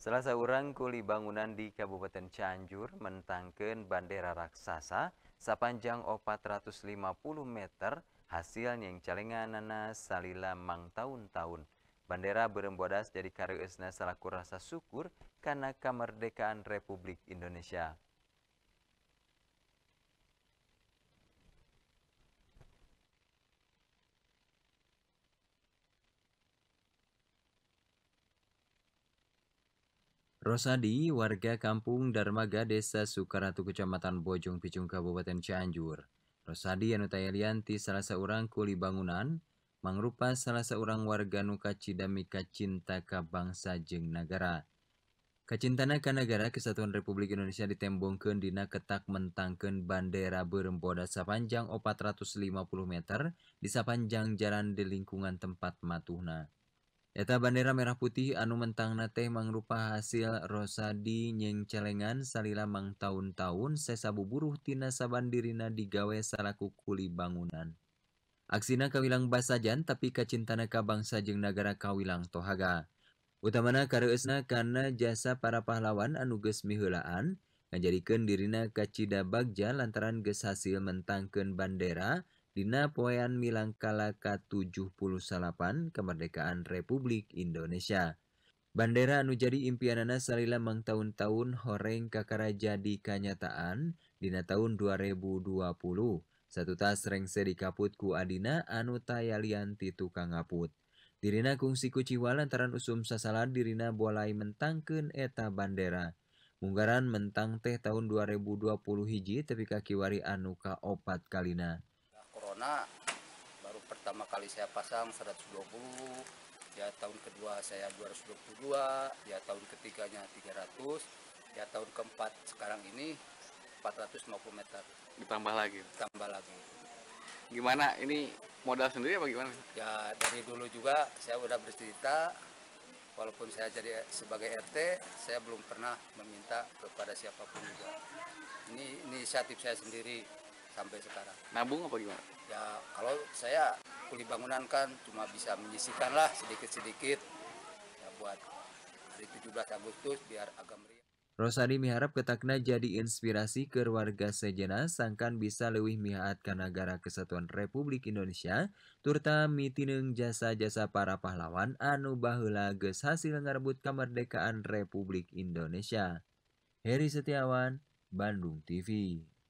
Selasa orang kuli bangunan di Kabupaten Cianjur mentangkan bendera raksasa sepanjang 450 meter hasil yang calenganana salila mang tahun-tahun. Bendera berembodas jadi karya esna selaku rasa syukur karena kemerdekaan Republik Indonesia. Rosadi, warga kampung Darmaga, Desa Sukaratu, Kecamatan Bojong Picung, Kabupaten Cianjur. Rosadi Anutayalianti, salah seorang kuli bangunan, mangrupa salah seorang warga nuka cidami kacinta ka bangsa jeng nagara. Kacintana ka negara Kesatuan Republik Indonesia ditembongkan dina ketak mentangkan bandera berempoda sapanjang 450 meter di sapanjang jalan di lingkungan tempat matuhna. bandera merah putih anu mentang nate mangruppa hasil Rosadi nyengcelengan sali lamng tahun-tahun sesabuburu Tinasabandirina digawei salaku kuli bangunan. Aksiina Kawilang Basjan tapi kacintana Kabangsa Jenggara Kawilang Tohaga. Utamana kar esna karena jasa para pahlawan anugesmiholaan, ngajarikan Dina Kacitada Bagja lantaran gehasil mentangangkan bandera, poyan Millangkala K78kemerdekaan Republik Indonesia Bandera anu jadi impianana Salilahang ta-tahun horeng kakara jadi kanyataan Dina tahun 2020 satu tarengse di kaputku Adina Anu Tayan Titukangangaput Dirina kugsi kuciwa lantaran usum Sasalan Dirina Boai mentangangkan eta bandera Mnggaran mentang teh tahun 2020 hiji tapi kakiwari anuka opat Kalina. karena baru pertama kali saya pasang 120 ya tahun kedua saya 222 ya tahun ketiganya 300 ya tahun keempat sekarang ini 450 meter ditambah lagi tambah lagi gimana ini modal sendiri apa gimana ya dari dulu juga saya udah bercerita walaupun saya jadi sebagai RT saya belum pernah meminta kepada siapapun juga ini inisiatif saya sendiri sampai sekarang. Nabung apa gimana? Ya kalau saya kulit bangunan kan cuma bisa menyisihkan lah sedikit-sedikit ya buat hari 17 Agustus biar agak meriah. Rosadi miharap ketakna jadi inspirasi ke warga sejena sangkan bisa lewih mihaatkan negara kesatuan Republik Indonesia, turta mitineng jasa-jasa para pahlawan anu bahula ges hasil ngarebut kemerdekaan Republik Indonesia. Heri Setiawan, Bandung TV.